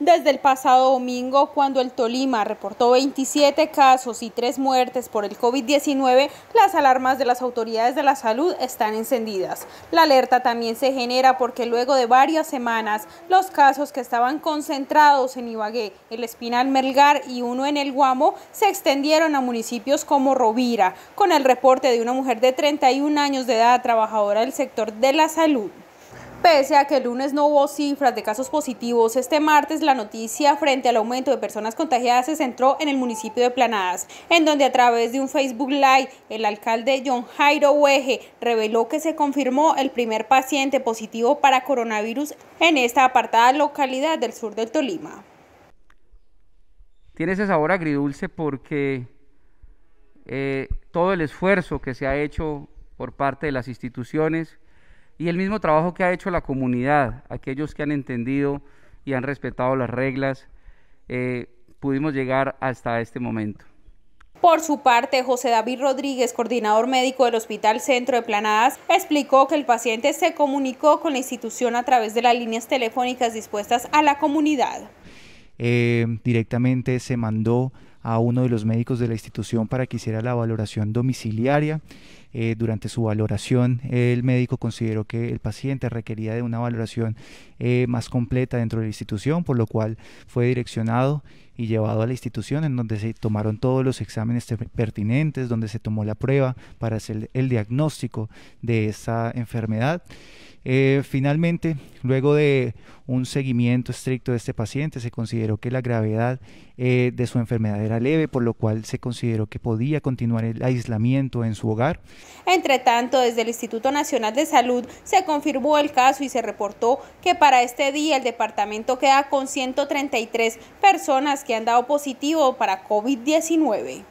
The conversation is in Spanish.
desde el pasado domingo cuando el Tolima reportó 27 casos y 3 muertes por el COVID-19, las alarmas de las autoridades de la salud están encendidas. La alerta también se genera porque luego de varias semanas los casos que estaban concentrados en Ibagué, el Espinal Melgar y uno en el Guamo se extendieron a municipios como Rovira, con el reporte de una mujer de 31 años de edad trabajadora del sector de la salud. Pese a que el lunes no hubo cifras de casos positivos, este martes la noticia frente al aumento de personas contagiadas se centró en el municipio de Planadas, en donde a través de un Facebook Live el alcalde John Jairo Hueje reveló que se confirmó el primer paciente positivo para coronavirus en esta apartada localidad del sur del Tolima. Tiene ese sabor agridulce porque eh, todo el esfuerzo que se ha hecho por parte de las instituciones, y el mismo trabajo que ha hecho la comunidad, aquellos que han entendido y han respetado las reglas, eh, pudimos llegar hasta este momento. Por su parte, José David Rodríguez, coordinador médico del Hospital Centro de Planadas, explicó que el paciente se comunicó con la institución a través de las líneas telefónicas dispuestas a la comunidad. Eh, directamente se mandó a uno de los médicos de la institución para que hiciera la valoración domiciliaria eh, durante su valoración el médico consideró que el paciente requería de una valoración eh, más completa dentro de la institución, por lo cual fue direccionado y llevado a la institución en donde se tomaron todos los exámenes pertinentes, donde se tomó la prueba para hacer el diagnóstico de esta enfermedad. Eh, finalmente, luego de un seguimiento estricto de este paciente, se consideró que la gravedad de su enfermedad era leve, por lo cual se consideró que podía continuar el aislamiento en su hogar. Entre tanto, desde el Instituto Nacional de Salud se confirmó el caso y se reportó que para este día el departamento queda con 133 personas que han dado positivo para COVID-19.